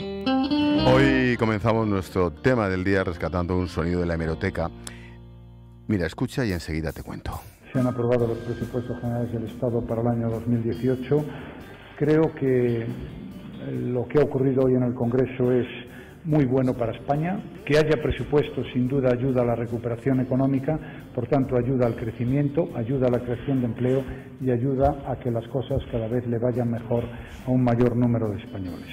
Hoy comenzamos nuestro tema del día rescatando un sonido de la hemeroteca. Mira, escucha y enseguida te cuento. Se han aprobado los presupuestos generales del Estado para el año 2018. Creo que lo que ha ocurrido hoy en el Congreso es muy bueno para España. Que haya presupuesto sin duda ayuda a la recuperación económica, por tanto ayuda al crecimiento, ayuda a la creación de empleo y ayuda a que las cosas cada vez le vayan mejor a un mayor número de españoles.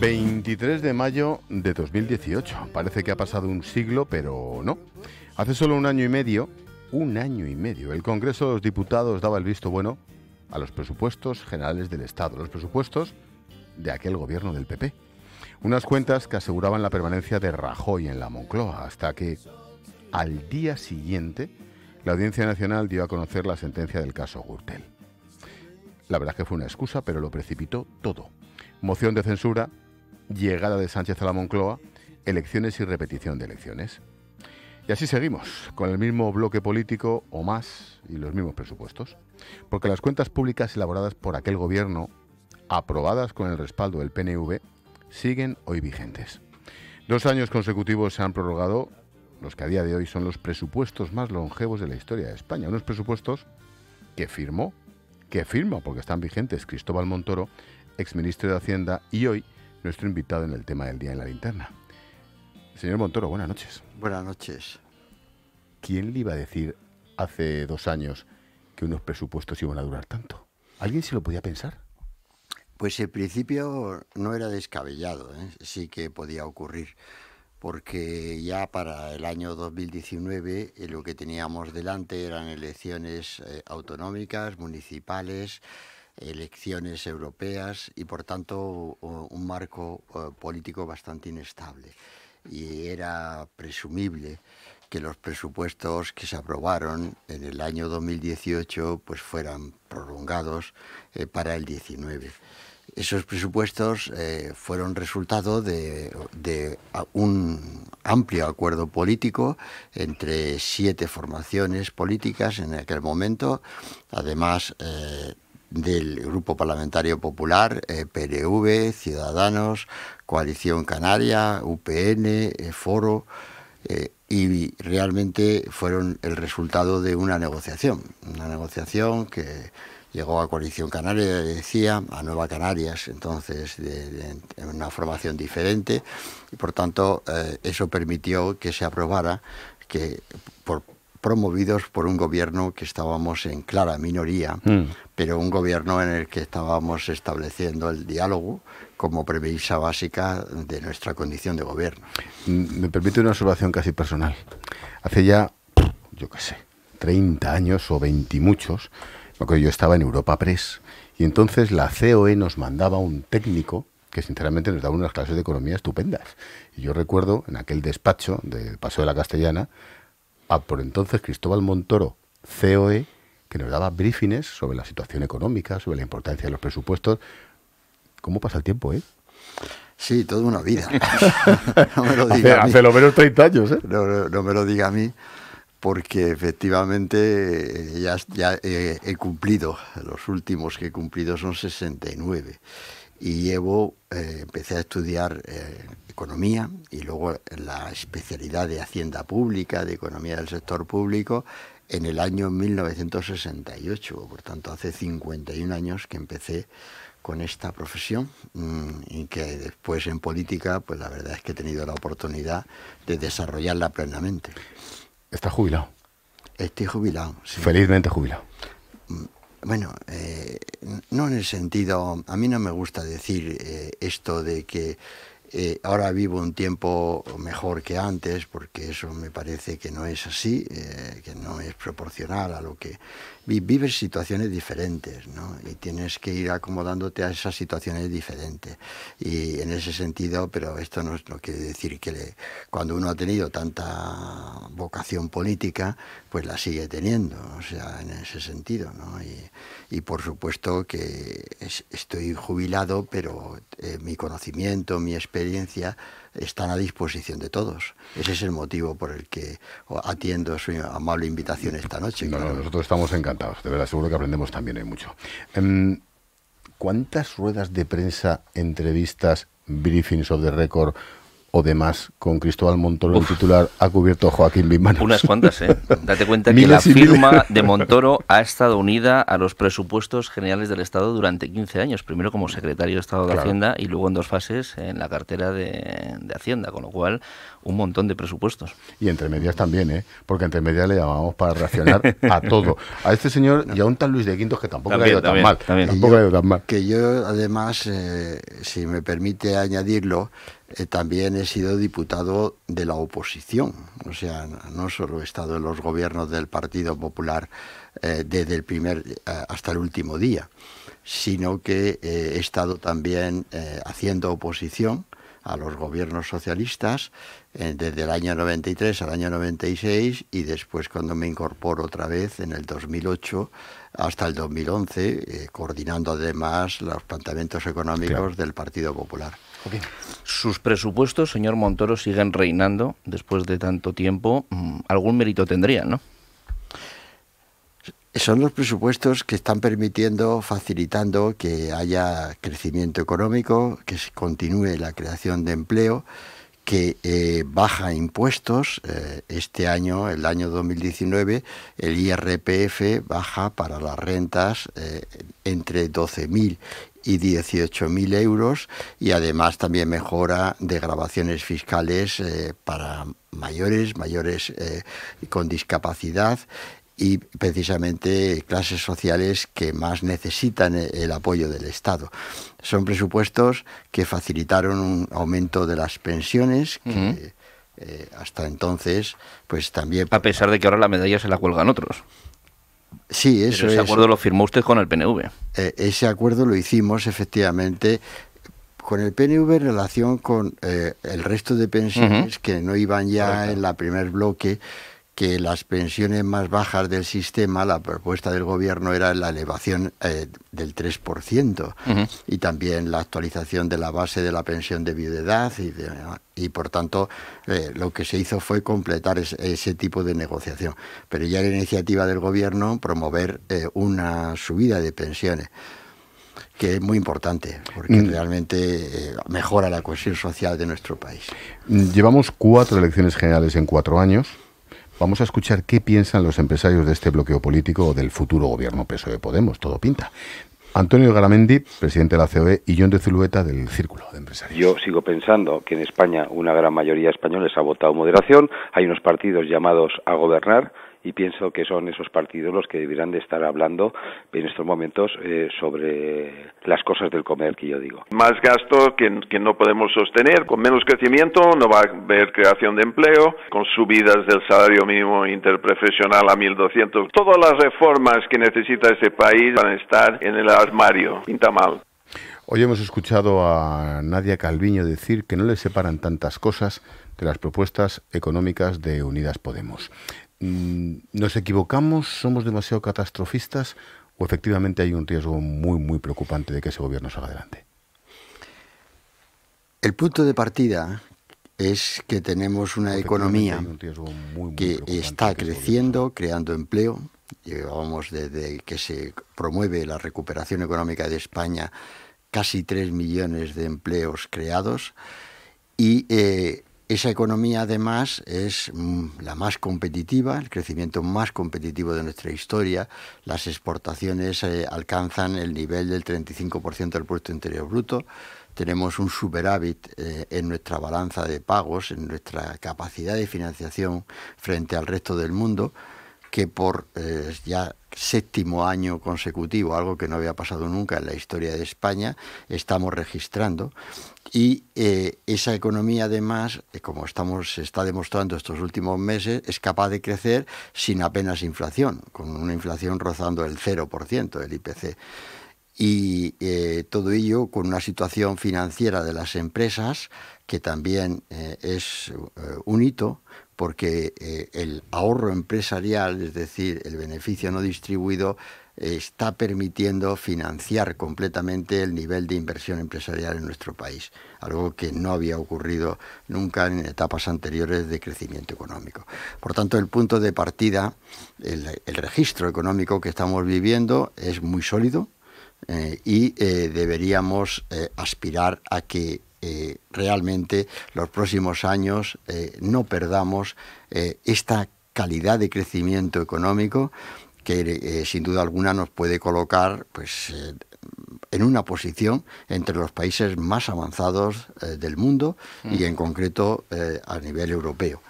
23 de mayo de 2018. Parece que ha pasado un siglo, pero no. Hace solo un año y medio, un año y medio, el Congreso de los Diputados daba el visto bueno a los presupuestos generales del Estado, los presupuestos de aquel gobierno del PP. Unas cuentas que aseguraban la permanencia de Rajoy en la Moncloa, hasta que al día siguiente la Audiencia Nacional dio a conocer la sentencia del caso Gürtel. La verdad que fue una excusa, pero lo precipitó todo. Moción de censura, llegada de Sánchez a la Moncloa, elecciones y repetición de elecciones. Y así seguimos, con el mismo bloque político o más y los mismos presupuestos, porque las cuentas públicas elaboradas por aquel gobierno, aprobadas con el respaldo del PNV, siguen hoy vigentes. Dos años consecutivos se han prorrogado los que a día de hoy son los presupuestos más longevos de la historia de España, unos presupuestos que firmó, que firma, porque están vigentes Cristóbal Montoro, exministro de Hacienda, y hoy nuestro invitado en el tema del día en la linterna. Señor Montoro, buenas noches. Buenas noches. ¿Quién le iba a decir hace dos años que unos presupuestos iban a durar tanto? ¿Alguien se lo podía pensar? Pues el principio no era descabellado, ¿eh? sí que podía ocurrir, porque ya para el año 2019 eh, lo que teníamos delante eran elecciones eh, autonómicas, municipales, elecciones europeas y, por tanto, un marco político bastante inestable. Y era presumible que los presupuestos que se aprobaron en el año 2018 pues fueran prolongados eh, para el 19. Esos presupuestos eh, fueron resultado de, un amplio acuerdo político entre siete formaciones políticas en aquel momento, además eh, del Grupo Parlamentario Popular, eh, PNV, Ciudadanos, Coalición Canaria, UPN, eh, Foro, eh, y realmente fueron el resultado de una negociación, una negociación que llegó a Coalición Canaria, decía, a Nueva Canarias, entonces, en una formación diferente, y por tanto eh, eso permitió que se aprobara que por promovidos por un gobierno que estábamos en clara minoría, mm. pero un gobierno en el que estábamos estableciendo el diálogo como premisa básica de nuestra condición de gobierno. Me permite una observación casi personal. Hace ya, yo qué sé, 30 años o 20 muchos, yo estaba en Europa Press, y entonces la COE nos mandaba un técnico que sinceramente nos daba unas clases de economía estupendas. Y yo recuerdo en aquel despacho del Paso de la Castellana, a ah, por entonces Cristóbal Montoro, COE, que nos daba briefings sobre la situación económica, sobre la importancia de los presupuestos. ¿Cómo pasa el tiempo, eh? Sí, toda una vida. hace, lo menos 30 años, ¿eh? no me lo diga a mí porque efectivamente eh, ya, eh, he, cumplido, los últimos que he cumplido son 69 y llevo, eh, empecé a estudiar economía y luego la especialidad de Hacienda Pública, de Economía del Sector Público, en el año 1968. Por tanto, hace 51 años que empecé con esta profesión mm, y que después en política, pues la verdad es que he tenido la oportunidad de desarrollarla plenamente. Está jubilado. Estoy jubilado. Sí. Felizmente jubilado. Mm, bueno, eh, no en el sentido, a mí no me gusta decir eh, esto de que eh, ahora vivo un tiempo mejor que antes, porque eso me parece que no es así, que no es proporcional a lo que vives situaciones diferentes, ¿no? Y tienes que ir acomodándote a esas situaciones diferentes. Y en ese sentido, pero esto no, quiere decir que cuando uno ha tenido tanta vocación política, pues la sigue teniendo, o sea, en ese sentido, ¿no? Y, por supuesto que estoy jubilado, pero eh, mi conocimiento, mi experiencia, están a disposición de todos. Ese es el motivo por el que atiendo su amable invitación esta noche. No, nosotros estamos encantados, de verdad, seguro que aprendemos también hay mucho. Em, ¿Cuántas ruedas de prensa, entrevistas, briefings o de récord o demás, con Cristóbal Montoro en titular, ha cubierto Joaquín Limán. Unas cuantas, ¿eh? Date cuenta que la firma de Montoro ha estado unida a los presupuestos generales del Estado durante 15 años, primero como secretario de Estado de Hacienda y luego en dos fases en la cartera de Hacienda, con lo cual un montón de presupuestos. Y entre medias también, ¿eh? porque entre medias le llamamos para reaccionar a todo. A este señor y a un tal Luis de Quintos que tampoco ha ido tan mal. Tampoco ha ido tan mal. Que yo, además, eh, si me permite añadirlo, eh, también he sido diputado de la oposición. O sea, no solo he estado en los gobiernos del Partido Popular eh, desde el primer hasta el último día, sino que he estado también haciendo oposición a los gobiernos socialistas eh, desde el año 93 al año 96 y después cuando me incorporo otra vez en el 2008 hasta el 2011, eh, coordinando además los planteamientos económicos del Partido Popular. Sus presupuestos, señor Montoro, siguen reinando después de tanto tiempo. Mm, algún mérito tendrían, ¿no? son los presupuestos que están permitiendo, facilitando que haya crecimiento económico, que continúe la creación de empleo, que eh, baja impuestos. Eh, este año, el año 2019, el IRPF baja para las rentas eh, entre 12.000 y 18.000 euros y además también mejora de grabaciones fiscales para mayores, mayores con discapacidad, y precisamente clases sociales que más necesitan e-, el apoyo del Estado. Son presupuestos que facilitaron un aumento de las pensiones que, eh, hasta entonces, pues también... A pesar de que ahora la medalla se la cuelgan otros. Sí, eso ese acuerdo lo firmó usted con el PNV. Eh, ese acuerdo lo hicimos efectivamente con el PNV en relación con eh, el resto de pensiones que no iban ya en la primer bloque, que las pensiones más bajas del sistema, la propuesta del gobierno era la elevación eh, del 3% y también la actualización de la base de la pensión de viudedad y, por tanto eh, lo que se hizo fue completar ese tipo de negociación. Pero ya era iniciativa del gobierno promover eh, una subida de pensiones que es muy importante, porque mm. realmente mejora la cohesión social de nuestro país. Llevamos cuatro elecciones generales en cuatro años. Vamos a escuchar qué piensan los empresarios de este bloqueo político o del futuro gobierno PSOE-Podemos. Todo pinta. Antonio Garamendi, presidente de la COE, y John de Zulueta, del Círculo de Empresarios. Yo sigo pensando que en España una gran mayoría de españoles ha votado moderación. Hay unos partidos llamados a gobernar y pienso que son esos partidos los que deberán de estar hablando en estos momentos eh, sobre las cosas del comer que yo digo. Más gasto que, no podemos sostener, con menos crecimiento no va a haber creación de empleo, con subidas del salario mínimo interprofesional a 1.200. Todas las reformas que necesita ese país van a estar en el armario. Pinta mal. Hoy hemos escuchado a Nadia Calviño decir que no le separan tantas cosas de las propuestas económicas de Unidas Podemos. Mm, ¿Nos equivocamos? ¿Somos demasiado catastrofistas? ¿O efectivamente hay un riesgo muy, muy preocupante de que ese gobierno salga adelante? El punto de partida es que tenemos una economía que está creciendo, creando empleo. Llevamos desde que se promueve la recuperación económica de España casi 3 millones de empleos creados y eh, esa economía, además, es mm, la más competitiva, el crecimiento más competitivo de nuestra historia. Las exportaciones eh, alcanzan el nivel del 35% del Producto Interior Bruto. Tenemos un superávit eh, en nuestra balanza de pagos, en nuestra capacidad de financiación frente al resto del mundo que por eh, ya séptimo año consecutivo, algo que no había pasado nunca en la historia de España, estamos registrando. Y eh, esa economía, además, eh, como estamos, se está demostrando estos últimos meses, es capaz de crecer sin apenas inflación, con una inflación rozando el 0% del IPC. Y todo ello con una situación financiera de las empresas que también es un hito porque eh, el ahorro empresarial, es decir, el beneficio no distribuido, está permitiendo financiar completamente el nivel de inversión empresarial en nuestro país, algo que no había ocurrido nunca en etapas anteriores de crecimiento económico. Por tanto, el punto de partida, el, registro económico que estamos viviendo es muy sólido, eh, y eh, deberíamos aspirar a que eh, realmente los próximos años eh, no perdamos eh, esta calidad de crecimiento económico que sin duda alguna nos puede colocar pues, en una posición entre los países más avanzados del mundo y mm. en concreto a nivel europeo.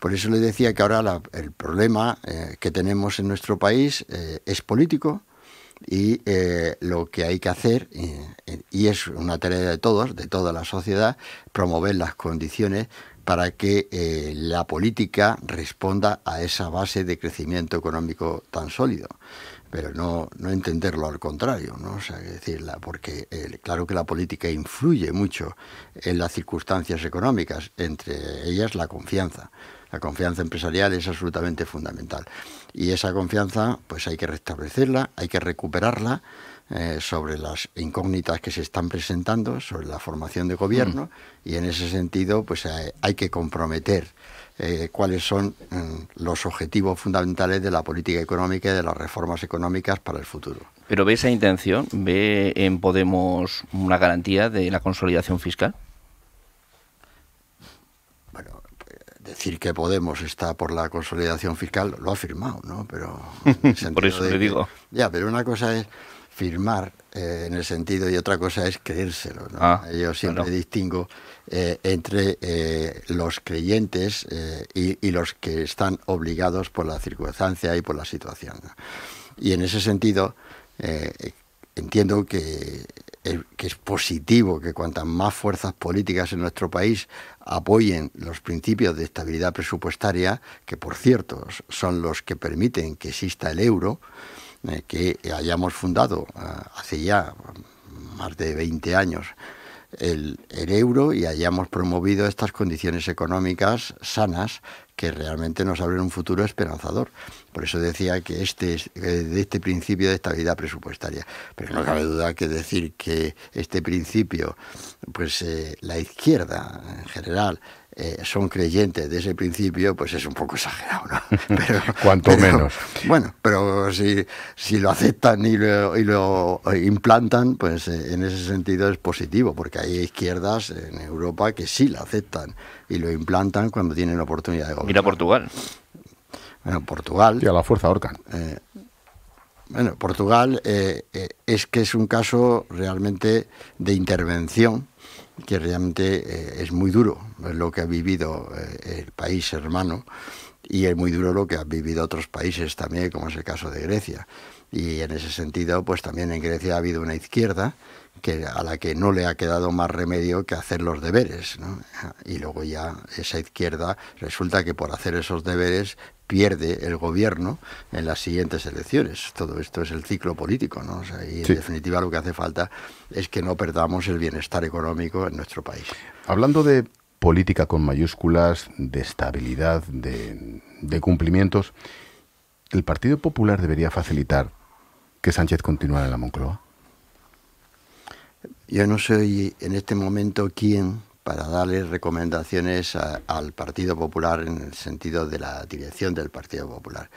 Por eso le decía que ahora el problema que tenemos en nuestro país es político, y eh, lo que hay que hacer, y es una tarea de todos, de toda la sociedad, promover las condiciones para que eh, la política responda a esa base de crecimiento económico tan sólido. Pero no, no entenderlo al contrario, ¿no? O sea, decirla, porque eh, claro que la política influye mucho en las circunstancias económicas, entre ellas la confianza. La confianza empresarial es absolutamente fundamental. Y esa confianza, pues hay que restablecerla, hay que recuperarla eh, sobre las incógnitas que se están presentando, sobre la formación de gobierno, mm. y en ese sentido, pues eh, hay, que comprometer eh, cuáles son mm, los objetivos fundamentales de la política económica y de las reformas económicas para el futuro. Pero ve esa intención, ve en Podemos una garantía de la consolidación fiscal. decir que Podemos está por la consolidación fiscal lo ha firmado, ¿no? Pero por eso le digo. ya, pero una cosa es firmar eh, en el sentido y otra cosa es creérselo. ¿no? Ah, Yo siempre distingo eh, entre eh, los creyentes y, los que están obligados por la circunstancia y por la situación. Y en ese sentido, entiendo que que es positivo que cuantas más fuerzas políticas en nuestro país apoyen los principios de estabilidad presupuestaria, que por cierto son los que permiten que exista el euro, eh, que hayamos fundado eh, hace ya más de 20 años el, euro y hayamos promovido estas condiciones económicas sanas que realmente nos abren un futuro esperanzador. Por eso decía que este es eh, de este principio de estabilidad presupuestaria. Pero no cabe duda que decir que este principio, pues eh, la izquierda en general, eh, son creyentes de ese principio, pues es un poco exagerado, ¿no? Pero, Cuanto menos. Bueno, pero si, si lo aceptan y lo, y lo implantan, pues eh, en ese sentido es positivo, porque hay izquierdas en Europa que sí lo aceptan y lo implantan cuando tienen oportunidad de gobernar. Mira Portugal. Bueno, Portugal. Y a la fuerza Orcan. Eh, bueno, Portugal es que es un caso realmente de intervención que realmente eh, es muy duro lo que ha vivido eh, el país hermano y es muy duro lo que han vivido otros países también, como es el caso de Grecia. Y en ese sentido, pues también en Grecia ha habido una izquierda que, a la que no le ha quedado más remedio que hacer los deberes. Y luego ya esa izquierda resulta que por hacer esos deberes pierde el gobierno en las siguientes elecciones. Todo esto es el ciclo político, ¿no? y en definitiva lo que hace falta es que no perdamos el bienestar económico en nuestro país. Hablando de política con mayúsculas, de estabilidad, de, cumplimientos, ¿el Partido Popular debería facilitar que Sánchez continúe en la Moncloa? Yo no soy en este momento quien para darle recomendaciones al Partido Popular en el sentido de la dirección del Partido Popular.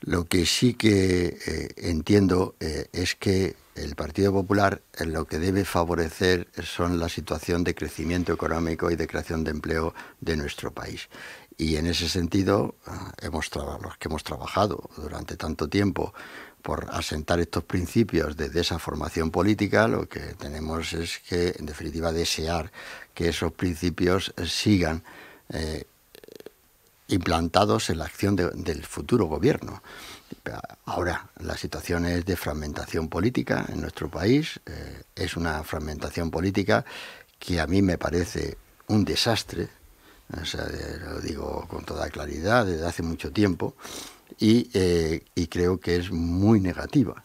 Lo que sí que eh, entiendo eh, es que el Partido Popular lo que debe favorecer son la situación de crecimiento económico y de creación de empleo de nuestro país. Y en ese sentido, ah, hemos los que hemos trabajado durante tanto tiempo por asentar estos principios desde esa formación política, lo que tenemos es que, en definitiva, desear que esos principios sigan eh, implantados en la acción del futuro gobierno. Ahora, la situación es de fragmentación política en nuestro país, eh, es una fragmentación política que a mí me parece un desastre, eh, lo digo con toda claridad desde hace mucho tiempo, eh, y, creo que es muy negativa.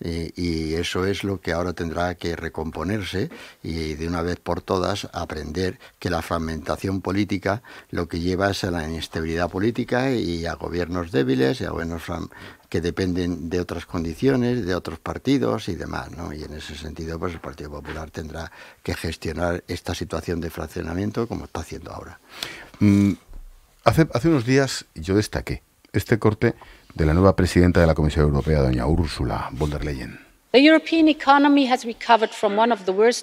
Eh, y, eso es lo que ahora tendrá que recomponerse y de una vez por todas aprender que la fragmentación política lo que lleva es a la inestabilidad política y a gobiernos débiles y a gobiernos que dependen de otras condiciones, de otros partidos y demás, ¿no? Y en ese sentido, pues el Partido Popular tendrá que gestionar esta situación de fraccionamiento como está haciendo ahora. Mm, hace unos días yo destaqué este corte de la nueva presidenta de la Comisión Europea, doña Úrsula von der Leyen.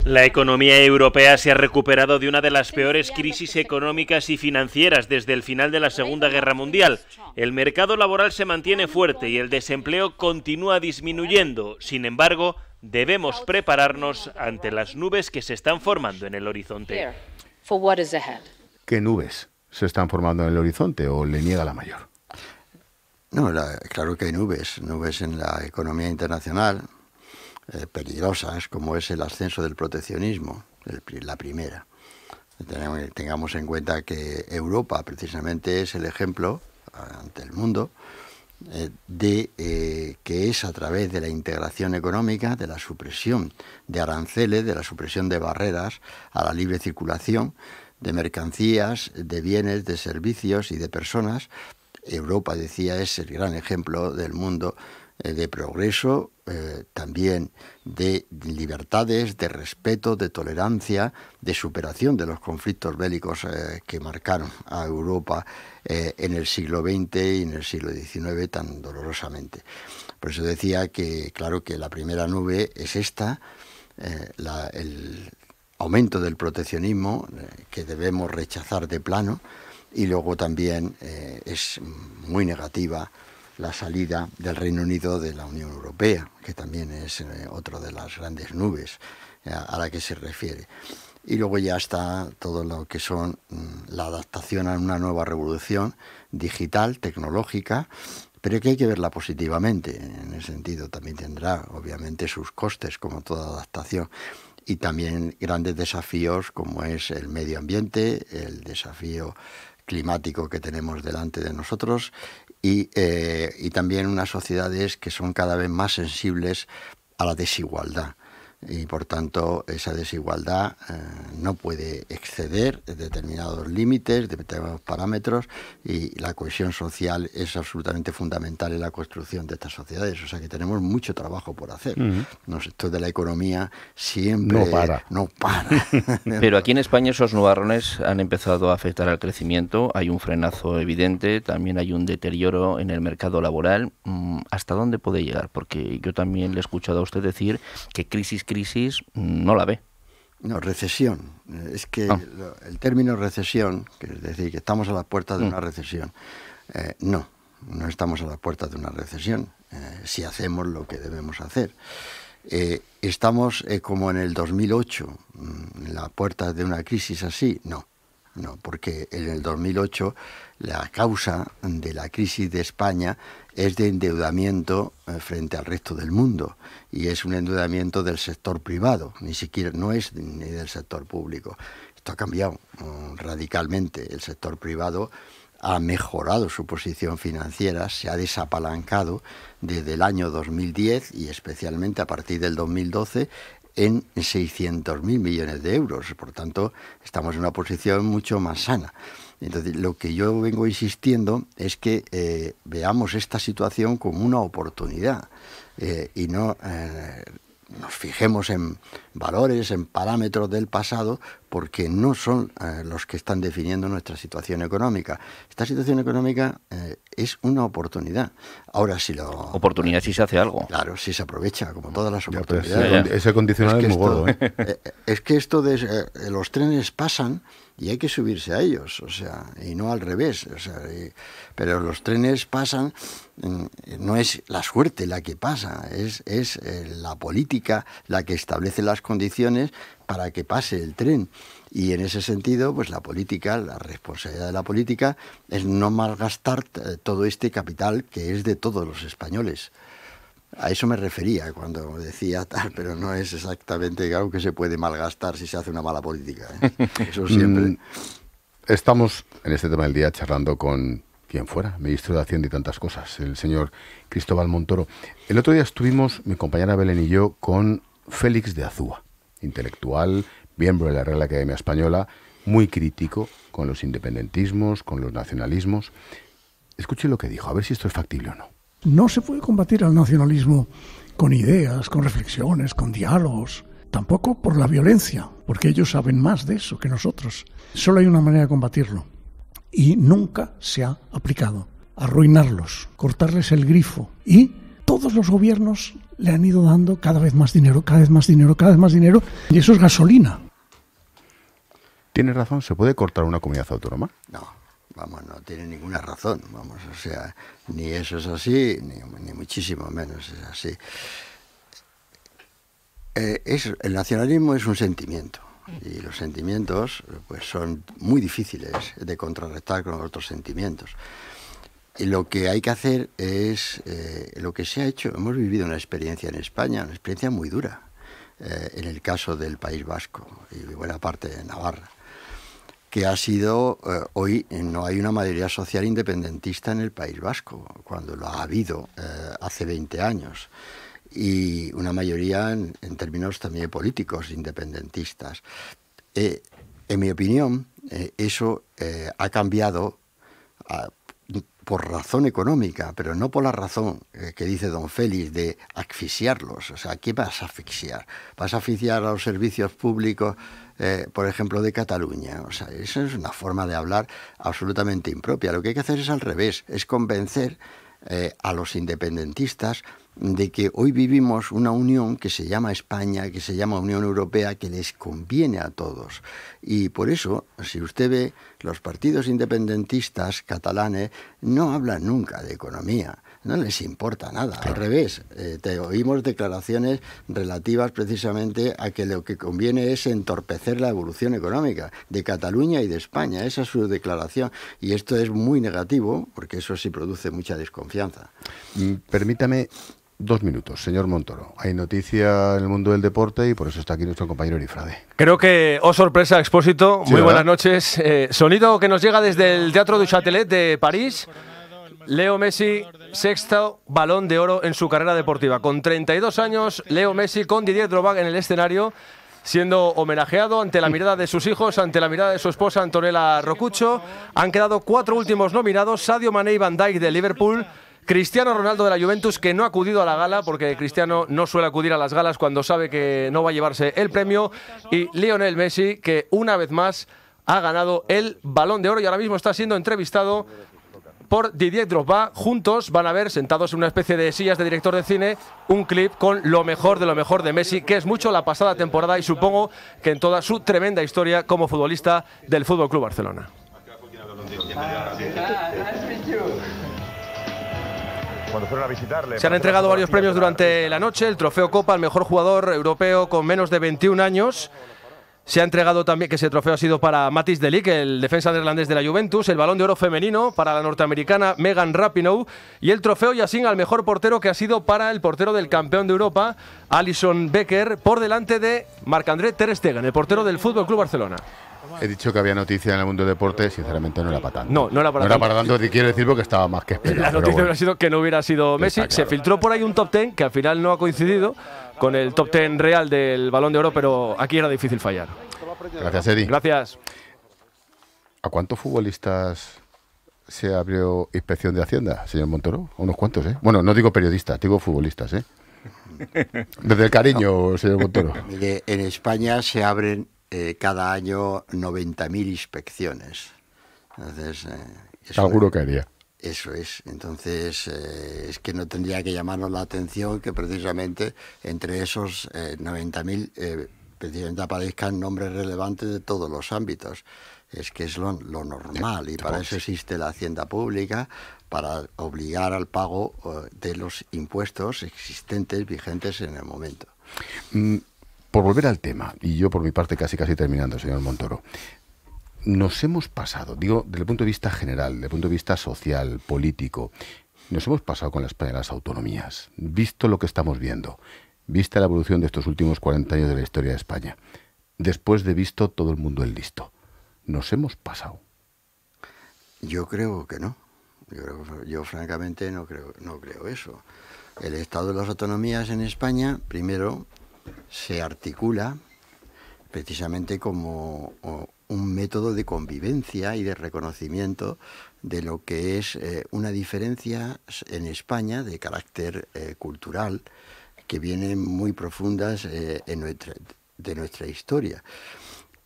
La economía europea se ha recuperado de una de las peores crisis económicas y financieras desde el final de la Segunda Guerra Mundial. El mercado laboral se mantiene fuerte y el desempleo continúa disminuyendo. Sin embargo, debemos prepararnos ante las nubes que se están formando en el horizonte. ¿Qué nubes se están formando en el horizonte o le niega la mayor? No, claro que hay nubes, nubes en la economía internacional, eh, peligrosas, como es el ascenso del proteccionismo, la primera. Tengamos en cuenta que Europa precisamente es el ejemplo ante el mundo eh, de eh, que es a través de la integración económica, de la supresión de aranceles, de la supresión de barreras a la libre circulación de mercancías, de bienes, de servicios y de personas Europa, decía, es el gran ejemplo del mundo eh, de progreso, eh, también de libertades, de respeto, de tolerancia, de superación de los conflictos bélicos eh, que marcaron a Europa en el siglo XX y en el siglo XIX tan dolorosamente. Por eso decía que, claro, que la primera nube es esta, el aumento del proteccionismo que debemos rechazar de plano, y luego también eh, es muy negativa la salida del Reino Unido de la Unión Europea, que también es eh, otra otro de las grandes nubes eh, a la que se refiere. Y luego ya está todo lo que son mm, la adaptación a una nueva revolución digital, tecnológica, pero que hay que verla positivamente. En ese sentido también tendrá, obviamente, sus costes, como toda adaptación. Y también grandes desafíos como es el medio ambiente, el desafío climático que tenemos delante de nosotros eh, y, también unas sociedades que son cada vez más sensibles a la desigualdad y por tanto esa desigualdad eh, no puede exceder determinados límites, determinados parámetros y la cohesión social es absolutamente fundamental en la construcción de estas sociedades. O sea que tenemos mucho trabajo por hacer. Uh esto de la economía siempre no para. No para. Pero aquí en España esos nubarrones han empezado a afectar al crecimiento, hay un frenazo evidente, también hay un deterioro en el mercado laboral. Mm, ¿Hasta dónde puede llegar? Porque yo también le he escuchado a usted decir que crisis, crisis crisis no la ve. No, recesión. Es que ah. el término recesión, que es decir, que estamos a la puerta de mm. una recesión, eh, no, no estamos a la puerta de una recesión eh, si hacemos lo que debemos hacer. Eh, ¿Estamos como en el 2008, mm, en la puerta de una crisis así? No. No, porque en el 2008 la causa de la crisis de España es de endeudamiento eh, frente al resto del mundo y es un endeudamiento del sector privado, ni siquiera no es ni del sector público. Esto ha cambiado mm, radicalmente. El sector privado ha mejorado su posición financiera, se ha desapalancado desde el año 2010 y especialmente a partir del 2012 en 600.000 millones de euros. Por tanto, estamos en una posición mucho más sana. Entonces, lo que yo vengo insistiendo es que eh, veamos esta situación como una oportunidad eh, y no eh, nos fijemos en valores, en parámetros del pasado, porque no son eh, los que están definiendo nuestra situación económica. Esta situación económica eh, es una oportunidad. Ahora, si lo. Oportunidad si se hace algo. Claro, si se aprovecha, como todas las pues, oportunidades. ese condicional es, que muy gordo. ¿eh? es que esto de. los trenes pasan y hay que subirse a ellos, o sea, y no al revés. pero los trenes pasan, mm, no es la suerte la que pasa, es, es la política la que establece las condiciones para que pase el tren. Y en ese sentido, pues la política, la responsabilidad de la política es no malgastar eh, todo este capital que es de todos los españoles. A eso me refería cuando decía tal, pero no es exactamente algo que se puede malgastar si se hace una mala política. ¿eh? Eso siempre. Mm, estamos en este tema del día charlando con quien fuera, ministro de Hacienda y tantas cosas, el señor Cristóbal Montoro. El otro día estuvimos, mi compañera Belén y yo, con Félix de Azúa, intelectual, miembro de la Real Academia Española, muy crítico con los independentismos, con los nacionalismos. Escuche lo que dijo, a ver si esto es factible o no. No se puede combatir al nacionalismo con ideas, con reflexiones, con diálogos, tampoco por la violencia, porque ellos saben más de eso que nosotros. Solo hay una manera de combatirlo y nunca se ha aplicado. Arruinarlos, cortarles el grifo y todos los gobiernos le han ido dando cada vez más dinero, cada vez más dinero, cada vez más dinero, y eso es gasolina. Tienes razón, ¿se puede cortar una comunidad autónoma? No, vamos, no tiene ninguna razón, vamos, o sea, ni eso es así, ni, muchísimo menos es así. Eh, el nacionalismo es un sentimiento, y los sentimientos pues son muy difíciles de contrarrestar con otros sentimientos lo que hay que hacer es eh, lo que se ha hecho. Hemos vivido una experiencia en España, una experiencia muy dura, eh, en el caso del País Vasco y buena parte de Navarra, que ha sido, eh, hoy no hay una mayoría social independentista en el País Vasco, cuando lo ha habido hace 20 años y una mayoría en, términos también políticos independentistas. en mi opinión, eso ha cambiado por razón económica, pero no por la razón eh, que dice don Félix de asfixiarlos. O sea, ¿qué vas a asfixiar? ¿Vas a asfixiar a los servicios públicos, eh, por ejemplo, de Cataluña? O sea, eso es una forma de hablar absolutamente impropia. Lo que hay que hacer es al revés, es convencer eh, a los independentistas de que hoy vivimos una unión que se llama España, que se llama Unión Europea, que les conviene a todos. Y por eso, si usted ve, los partidos independentistas catalanes no hablan nunca de economía no les importa nada. Al revés, eh, te oímos declaraciones relativas precisamente a que lo que conviene es entorpecer la evolución económica de Cataluña y de España. Esa es su declaración. Y esto es muy negativo porque eso sí produce mucha desconfianza. Mm, permítame Dos minutos, señor Montoro. Hay noticia en el mundo del deporte y por eso está aquí nuestro compañero Erifrade. Creo que, oh sorpresa, Expósito, muy buenas noches. Eh, sonido que nos llega desde el Teatro du Châtelet de París. Leo Messi, sexto balón de oro en su carrera deportiva. Con 32 años, Leo Messi con Didier Drogba en el escenario, siendo homenajeado ante la mirada de sus hijos, ante la mirada de su esposa Antonella Rocucho. Han quedado cuatro últimos nominados, Sadio Mane y Van Dijk de Liverpool. Cristiano Ronaldo de la Juventus que no ha acudido a la gala porque Cristiano no suele acudir a las galas cuando sabe que no va a llevarse el premio y Lionel Messi que una vez más ha ganado el balón de oro y ahora mismo está siendo entrevistado por Didier Drogba. Juntos van a ver, sentados en una especie de sillas de director de cine, un clip con lo mejor de lo mejor de Messi, que es mucho la pasada temporada y supongo que en toda su tremenda historia como futbolista del Fútbol Club Barcelona. Se han entregado varios premios durante la noche, el trofeo Copa al mejor jugador europeo con menos de 21 años. Se ha entregado también, que ese trofeo ha sido para Matis Delic, el defensa neerlandés de la Juventus, el balón de oro femenino para la norteamericana Megan Rapinoe y el trofeo Yassin al mejor portero que ha sido para el portero del campeón de Europa, Alison Becker, por delante de Marc-André Ter Stegen, el portero del Fútbol Club Barcelona. He dicho que había noticia en el mundo del deporte, sinceramente no era para tanto. No, no era para tanto. quiero decir porque estaba más que esperado. La noticia hubiera sido que no hubiera sido Messi. Se filtró por ahí un top ten que al final no ha coincidido con el top ten real del Balón de Oro, pero aquí era difícil fallar. Gracias, Eddie. Gracias. ¿A cuántos futbolistas se abrió inspección de Hacienda, señor Montoro? unos cuantos, ¿eh? Bueno, no digo periodistas, digo futbolistas, ¿eh? Desde el cariño, señor Montoro. en España se abren eh, cada año 90.000 inspecciones. Entonces, eh, Seguro que haría. Eso es. Entonces, eh, es que no tendría que llamarnos la atención que precisamente entre esos 90.000 aparezcan nombres relevantes de todos los ámbitos. Es que es lo, normal y para eso existe la hacienda pública, para obligar al pago de los impuestos existentes, vigentes en el momento. Mm, por volver al tema, y yo por mi parte casi casi terminando, señor Montoro, nos hemos pasado, digo, desde el punto de vista general, desde el punto de vista social, político, nos hemos pasado con la España de las autonomías, visto lo que estamos viendo, vista la evolución de estos últimos 40 años de la historia de España, después de visto todo el mundo el listo. Nos hemos pasado. Yo creo que no. Yo, yo francamente no creo, no creo eso. El estado de las autonomías en España, primero, se articula precisamente como un método de convivencia y de reconocimiento de lo que es eh, una diferencia en España de carácter eh, cultural que vienen muy profundas eh, en nuestra, de nuestra historia.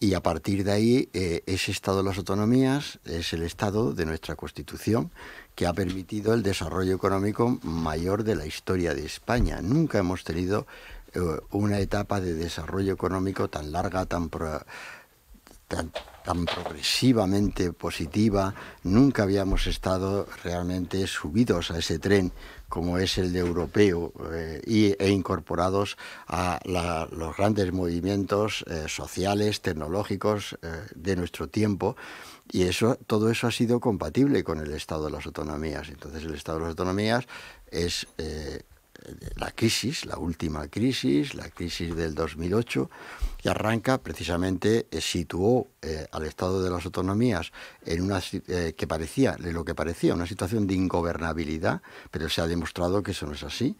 Y a partir de ahí, ese Estado de las Autonomías es el Estado de nuestra Constitución que ha permitido el desarrollo económico mayor de la historia de España. Nunca hemos tenido eh, una etapa de desarrollo económico tan larga, tan, tan, progresivamente positiva. Nunca habíamos estado realmente subidos a ese tren como es el de europeo eh, e incorporados a los grandes movimientos eh, sociales, tecnológicos de nuestro tiempo. Y eso, todo eso ha sido compatible con el Estado de las Autonomías. Entonces el Estado de las Autonomías es la crisis, la última crisis, la crisis del 2008, que arranca precisamente, eh, situó eh, al Estado de las Autonomías en una eh, que parecía, lo que parecía, una situación de ingobernabilidad, pero se ha demostrado que eso no es así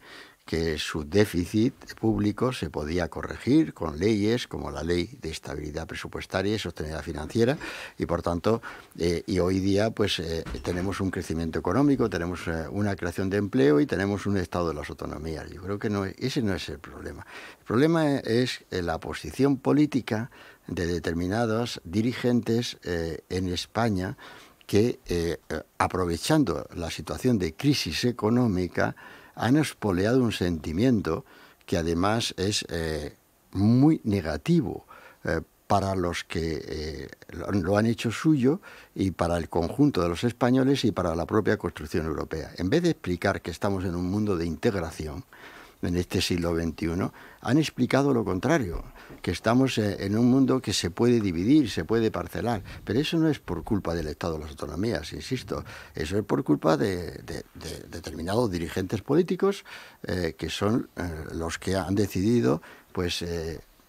que su déficit público se podía corregir con leyes como la Ley de Estabilidad Presupuestaria y Sostenibilidad Financiera y por tanto eh, y hoy día pues eh, tenemos un crecimiento económico, tenemos eh, una creación de empleo y tenemos un estado de las autonomías. Yo creo que no ese no es el problema. El problema es la posición política de determinados dirigentes en España que aprovechando la situación de crisis económica han espoleado un sentimiento que además es eh, muy negativo eh, para los que eh, lo han hecho suyo y para el conjunto de los españoles y para la propia construcción europea. En vez de explicar que estamos en un mundo de integración, en este siglo XXI, han explicado lo contrario, que estamos eh, en un mundo que se puede dividir, se puede parcelar, pero eso no es por culpa del Estado de las autonomías, insisto, eso es por culpa de, determinados dirigentes políticos eh, que son eh, los que han decidido pues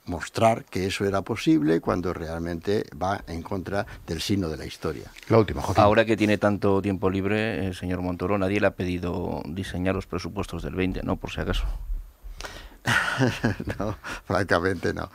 mostrar que eso era posible cuando realmente va en contra del signo de la historia. La última, Ahora que tiene tanto tiempo libre, el eh, señor Montoro, nadie le ha pedido diseñar los presupuestos del 20, ¿no? Por si acaso. no, francamente no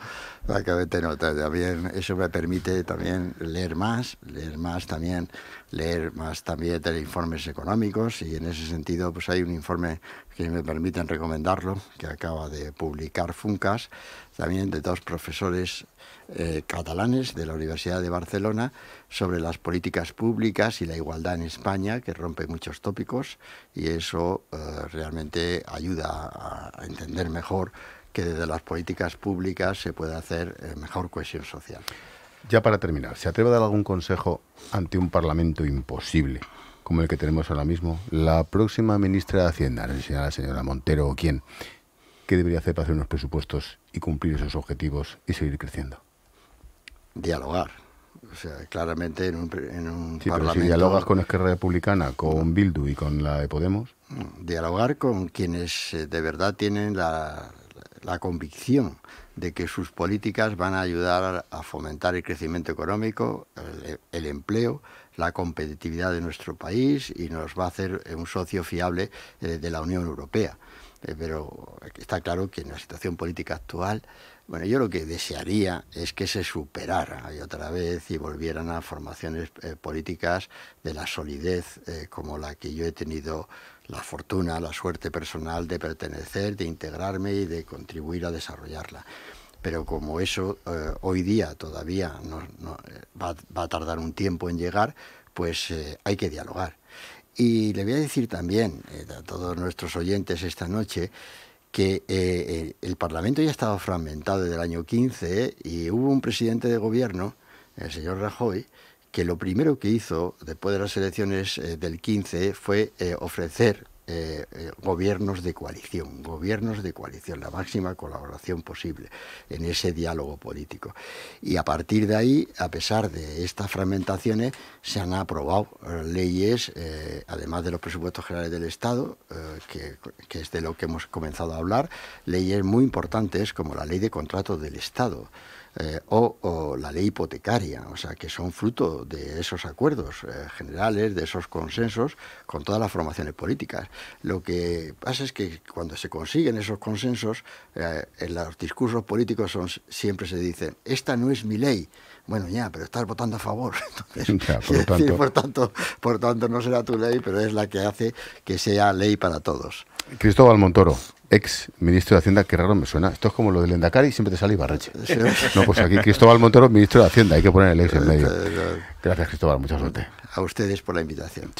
de no, también eso me permite también leer más, leer más también, leer más también de informes económicos y en ese sentido pues hay un informe que me permiten recomendarlo, que acaba de publicar Funcas, también de dos profesores eh, catalanes de la Universidad de Barcelona sobre las políticas públicas y la igualdad en España, que rompe muchos tópicos y eso eh, realmente ayuda a entender mejor que desde las políticas públicas se pueda hacer eh, mejor cohesión social. Ya para terminar, ¿se atreve a dar algún consejo ante un Parlamento imposible como el que tenemos ahora mismo? La próxima ministra de Hacienda, la señora Montero o quién, ¿qué debería hacer para hacer unos presupuestos y cumplir esos objetivos y seguir creciendo? Dialogar. O sea, claramente en un, en un sí, Pero si dialogas con Esquerra Republicana, con Bildu y con la de Podemos... Mm, dialogar con quienes eh, de verdad tienen la, la convicción de que sus políticas van a ayudar a fomentar el crecimiento económico, el, empleo, la competitividad de nuestro país y nos va a hacer un socio fiable eh, de la Unión Europea. Eh, pero está claro que en la situación política actual, bueno, yo lo que desearía es que se superara y otra vez y volvieran a formaciones eh, políticas de la solidez como la que yo he tenido la fortuna, la suerte personal de pertenecer, de integrarme y de contribuir a desarrollarla. Pero como eso eh, hoy día todavía eh, va, a tardar un tiempo en llegar, pues eh, hay que dialogar. Y le voy a decir también a todos nuestros oyentes esta noche que el, Parlamento ya estaba fragmentado desde el año 15 y hubo un presidente de gobierno, el señor Rajoy, que lo primero que hizo después de las elecciones eh, del 15 fue eh, ofrecer eh, gobiernos de coalición, gobiernos de coalición, la máxima colaboración posible en ese diálogo político. Y a partir de ahí, a pesar de estas fragmentaciones, se han aprobado leyes, además de los presupuestos generales del Estado, que, que es de lo que hemos comenzado a hablar, leyes muy importantes como la ley de contratos del Estado eh, o, la ley hipotecaria, o sea, que son fruto de esos acuerdos eh, generales, de esos consensos con todas las formaciones políticas. Lo que pasa es que cuando se consiguen esos consensos, eh, en los discursos políticos siempre se dice, esta no es mi ley, bueno, ya, pero estás votando a favor. por, tanto... por, tanto... no será tu ley, pero es la que hace que sea ley para todos. Cristóbal Montoro, ex ministro de Hacienda, que raro me suena. Esto es como lo del Endacari, siempre te sale Ibarreche. No, pues aquí Cristóbal Montoro, ministro de Hacienda, hay que poner el ex en medio. Gracias, Cristóbal, mucha suerte. A ustedes por la invitación.